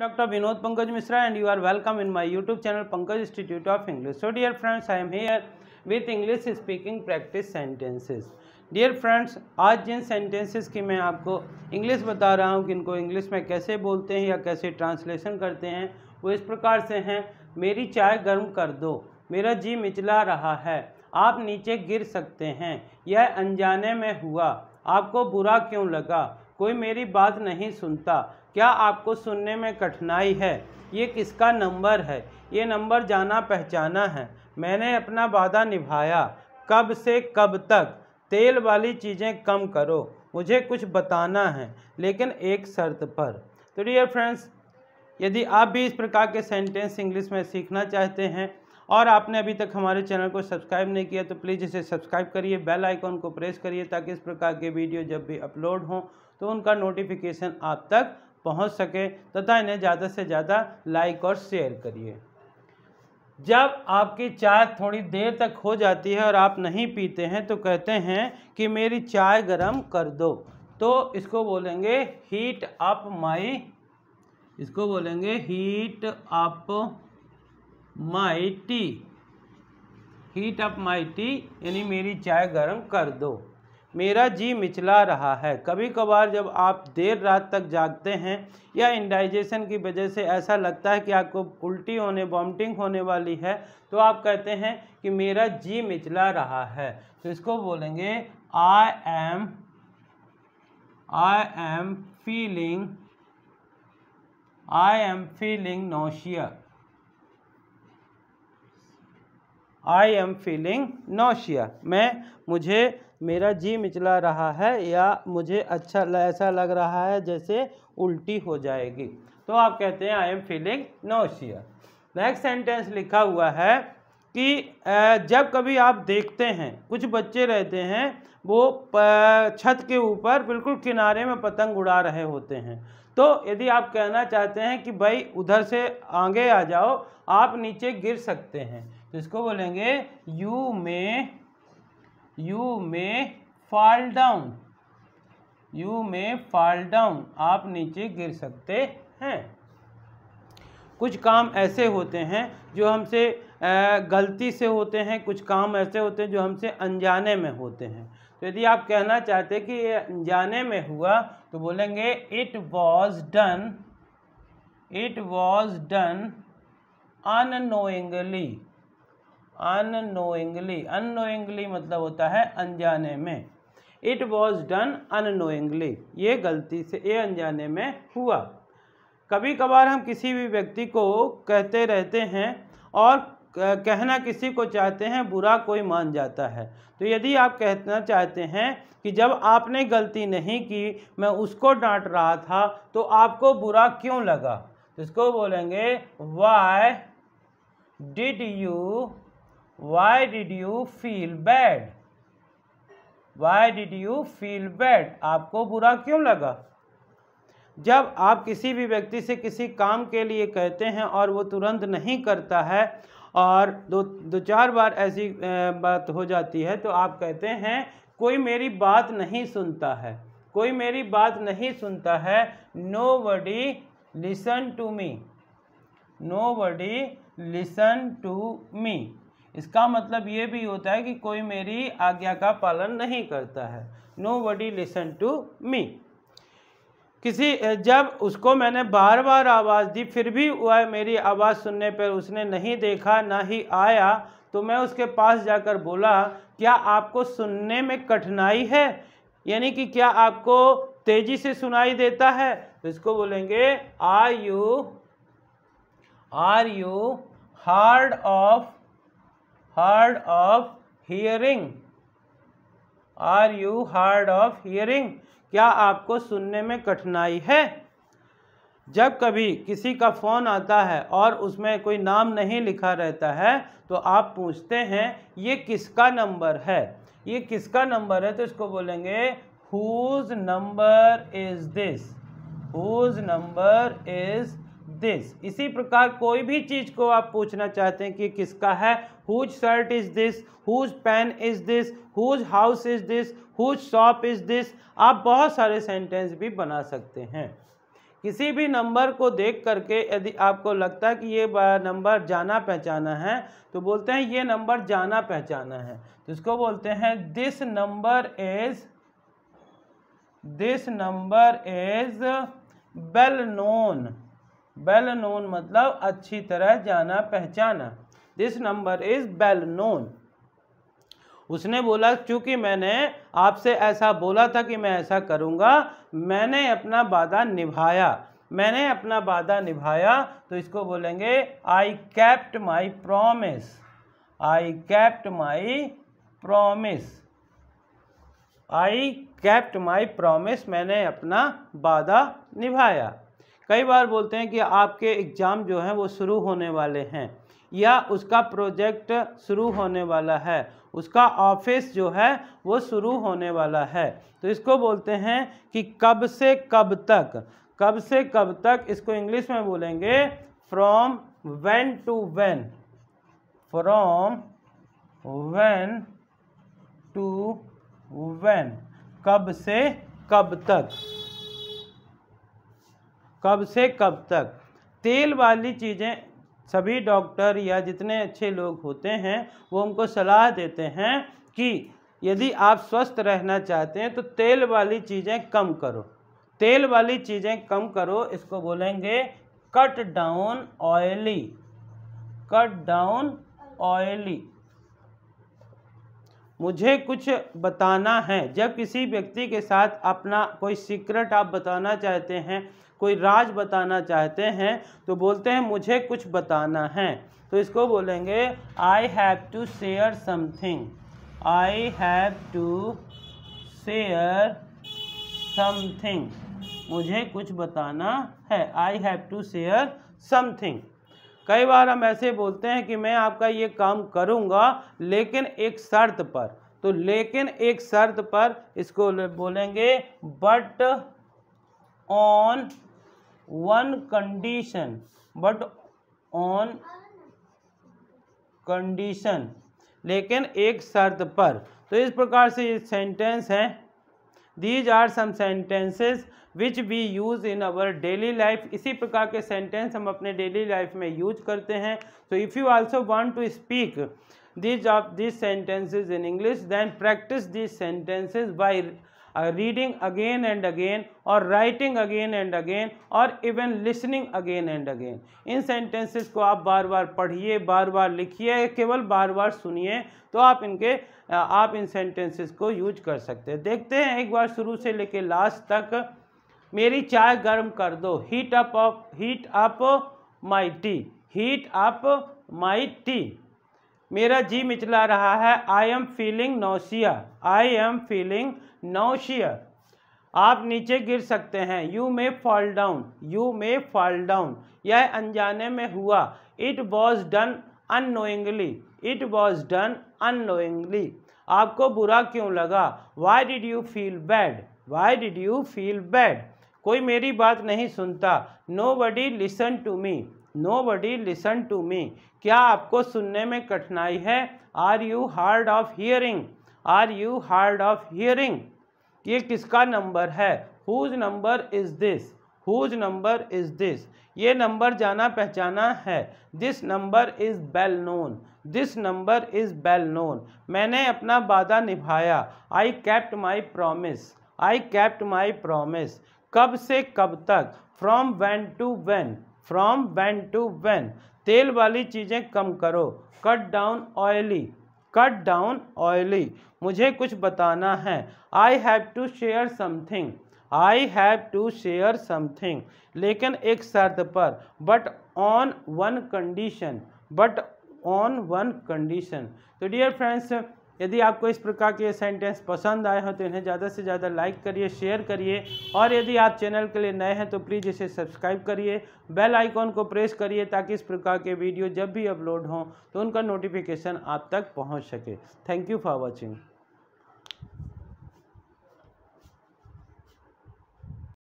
doctor Vinod Pankaj Mishra and you are welcome in my YouTube channel Pankaj Institute of English so dear friends I am here with English speaking practice sentences dear friends आज जिन sentences की मैं आपको English बता रहा हूँ कि इनको इंग्लिश में कैसे बोलते हैं या कैसे ट्रांसलेशन करते हैं वो इस प्रकार से हैं मेरी चाय गर्म कर दो मेरा जी मिचला रहा है आप नीचे गिर सकते हैं यह अनजाने में हुआ आपको बुरा क्यों लगा कोई मेरी बात नहीं सुनता क्या आपको सुनने में कठिनाई है ये किसका नंबर है ये नंबर जाना पहचाना है मैंने अपना वादा निभाया कब से कब तक तेल वाली चीज़ें कम करो मुझे कुछ बताना है लेकिन एक शर्त पर तो डियर फ्रेंड्स यदि आप भी इस प्रकार के सेंटेंस इंग्लिश में सीखना चाहते हैं और आपने अभी तक हमारे चैनल को सब्सक्राइब नहीं किया तो प्लीज़ इसे सब्सक्राइब करिए बेल आइकॉन को प्रेस करिए ताकि इस प्रकार के वीडियो जब भी अपलोड हों तो उनका नोटिफिकेशन आप तक पहुंच सके तथा इन्हें ज़्यादा से ज़्यादा लाइक और शेयर करिए जब आपकी चाय थोड़ी देर तक हो जाती है और आप नहीं पीते हैं तो कहते हैं कि मेरी चाय गर्म कर दो तो इसको बोलेंगे हीट अप माई इसको बोलेंगे heat up my tea heat up my tea यानी मेरी चाय गर्म कर दो मेरा जी मिचला रहा है कभी कभार जब आप देर रात तक जागते हैं या इंडाइजेशन की वजह से ऐसा लगता है कि आपको उल्टी होने वॉमिटिंग होने वाली है तो आप कहते हैं कि मेरा जी मिचला रहा है तो इसको बोलेंगे I am I am feeling I am feeling nausea I am feeling nausea मैं मुझे मेरा जी मिचला रहा है या मुझे अच्छा ऐसा लग रहा है जैसे उल्टी हो जाएगी तो आप कहते हैं I am feeling nausea next sentence लिखा हुआ है कि जब कभी आप देखते हैं कुछ बच्चे रहते हैं वो छत के ऊपर बिल्कुल किनारे में पतंग उड़ा रहे होते हैं तो यदि आप कहना चाहते हैं कि भाई उधर से आगे आ जाओ आप नीचे गिर सकते हैं तो इसको बोलेंगे you may you may fall down you may fall down आप नीचे गिर सकते हैं कुछ काम ऐसे होते हैं जो हमसे गलती से होते हैं कुछ काम ऐसे होते हैं जो हमसे अनजाने में होते हैं तो यदि आप कहना चाहते कि ये अनजाने में हुआ तो बोलेंगे it was done it was done unknowingly unknowingly unknowingly मतलब होता है अनजाने में इट वॉज डन अनोइंगली ये गलती से ये अनजाने में हुआ कभी कभार हम किसी भी व्यक्ति को कहते रहते हैं और कहना किसी को चाहते हैं बुरा कोई मान जाता है तो यदि आप कहना चाहते हैं कि जब आपने गलती नहीं की मैं उसको डांट रहा था तो आपको बुरा क्यों लगा तो इसको बोलेंगे why did you why did you feel bad why did you feel bad आपको बुरा क्यों लगा जब आप किसी भी व्यक्ति से किसी काम के लिए कहते हैं और वो तुरंत नहीं करता है और दो दो चार बार ऐसी बात हो जाती है तो आप कहते हैं कोई मेरी बात नहीं सुनता है कोई मेरी बात नहीं सुनता है nobody listen to me nobody listen to me इसका मतलब ये भी होता है कि कोई मेरी आज्ञा का पालन नहीं करता है nobody listen to me किसी जब उसको मैंने बार बार आवाज़ दी फिर भी वह मेरी आवाज़ सुनने पर उसने नहीं देखा ना ही आया तो मैं उसके पास जाकर बोला क्या आपको सुनने में कठिनाई है यानी कि क्या आपको तेज़ी से सुनाई देता है तो इसको बोलेंगे are you are you hard of hard of hearing are you hard of hearing क्या आपको सुनने में कठिनाई है जब कभी किसी का फ़ोन आता है और उसमें कोई नाम नहीं लिखा रहता है तो आप पूछते हैं ये किसका नंबर है ये किसका नंबर है तो इसको बोलेंगे whose number is this whose number is this इसी प्रकार कोई भी चीज़ को आप पूछना चाहते हैं कि किसका है whose shirt is this whose pen is this whose house is this whose shop is this आप बहुत सारे सेंटेंस भी बना सकते हैं किसी भी नंबर को देख करके यदि आपको लगता है कि ये नंबर जाना पहचाना है तो बोलते हैं ये नंबर जाना पहचाना है तो इसको बोलते हैं this number is this number is well known well known मतलब अच्छी तरह जाना पहचाना this number is well known उसने बोला चूंकि मैंने आपसे ऐसा बोला था कि मैं ऐसा करूँगा मैंने अपना वादा निभाया मैंने अपना वादा निभाया तो इसको बोलेंगे I kept my promise I kept my promise I kept my promise मैंने अपना वादा निभाया कई बार बोलते हैं कि आपके एग्ज़ाम जो हैं वो शुरू होने वाले हैं या उसका प्रोजेक्ट शुरू होने वाला है उसका ऑफिस जो है वो शुरू होने वाला है तो इसको बोलते हैं कि कब से कब तक कब से कब तक इसको इंग्लिश में बोलेंगे from when to when from when to when कब से कब तक कब से कब तक तेल वाली चीज़ें सभी डॉक्टर या जितने अच्छे लोग होते हैं वो हमको सलाह देते हैं कि यदि आप स्वस्थ रहना चाहते हैं तो तेल वाली चीज़ें कम करो तेल वाली चीज़ें कम करो इसको बोलेंगे cut down oily cut down oily मुझे कुछ बताना है जब किसी व्यक्ति के साथ अपना कोई सीक्रेट आप बताना चाहते हैं कोई राज बताना चाहते हैं तो बोलते हैं मुझे कुछ बताना है तो इसको बोलेंगे I have to share something I have to share something मुझे कुछ बताना है I have to share something कई बार हम ऐसे बोलते हैं कि मैं आपका ये काम करूँगा लेकिन एक शर्त पर तो लेकिन एक शर्त पर इसको बोलेंगे but on one condition but on condition लेकिन एक शर्त पर तो इस प्रकार से ये सेंटेंस हैं these are some sentences which we use in our daily life इसी प्रकार के सेंटेंस हम अपने डेली लाइफ में यूज करते हैं so if you also want to speak these of this sentences in English then practice this sentences by reading again and again और writing again and again और even listening again and again इन sentences को आप बार बार पढ़िए बार बार लिखिए केवल बार बार सुनिए तो आप इनके आप इन सेंटेंसेस को यूज कर सकते हैं देखते हैं एक बार शुरू से लेके लास्ट तक मेरी चाय गर्म कर दो heat up heat up my tea heat up my tea मेरा जी मिचला रहा है I am feeling nausea I am feeling nausea आप नीचे गिर सकते हैं you may fall down you may fall down यह अनजाने में हुआ it was done unknowingly it was done unknowingly आपको बुरा क्यों लगा why did you feel bad why did you feel bad कोई मेरी बात नहीं सुनता nobody listen to me nobody listen to me क्या आपको सुनने में कठिनाई है are you hard of hearing are you hard of hearing ये किसका नंबर है whose number is this whose number is this ये नंबर जाना पहचाना है this number is well known this number is well known मैंने अपना वादा निभाया I kept my promise I kept my promise कब से कब तक from one to one from one to one तेल वाली चीज़ें कम करो cut down oily cut down oily मुझे कुछ बताना है I have to share something I have to share something लेकिन एक शर्त पर but on one condition but on one condition तो डियर फ्रेंड्स यदि आपको इस प्रकार के सेंटेंस पसंद आए हो तो इन्हें ज़्यादा से ज़्यादा लाइक करिए शेयर करिए और यदि आप चैनल के लिए नए हैं तो प्लीज़ इसे सब्सक्राइब करिए बेल आइकॉन को प्रेस करिए ताकि इस प्रकार के वीडियो जब भी अपलोड हों तो उनका नोटिफिकेशन आप तक पहुँच सके थैंक यू फॉर वॉचिंग